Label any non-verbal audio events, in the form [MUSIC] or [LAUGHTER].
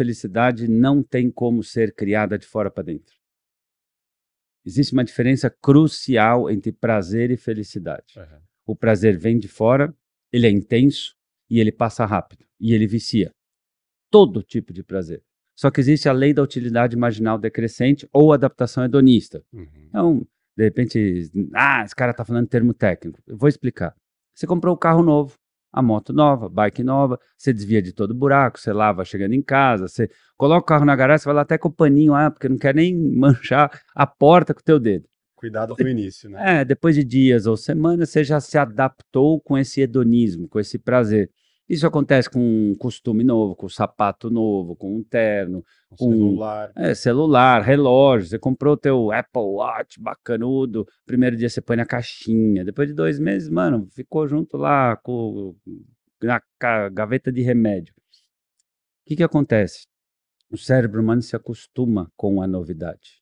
felicidade não tem como ser criada de fora para dentro. Existe uma diferença crucial entre prazer e felicidade. Uhum. O prazer vem de fora, ele é intenso e ele passa rápido e ele vicia. Todo tipo de prazer. Só que existe a lei da utilidade marginal decrescente ou adaptação hedonista. Uhum. Então, de repente, ah, esse cara está falando termo técnico. Eu vou explicar. Você comprou um carro novo, a moto nova, bike nova, você desvia de todo buraco, você lava chegando em casa, você coloca o carro na garagem, você vai lá até com o paninho, ah, porque não quer nem [LAUGHS] manchar a porta com o teu dedo. Cuidado com o início, né? É, depois de dias ou semanas, você já se adaptou com esse hedonismo, com esse prazer. Isso acontece com um costume novo, com um sapato novo, com um terno, um com celular. É, celular, relógio. Você comprou o teu Apple Watch bacanudo, primeiro dia você põe na caixinha, depois de dois meses, mano, ficou junto lá com, na gaveta de remédio. O que, que acontece? O cérebro humano se acostuma com a novidade.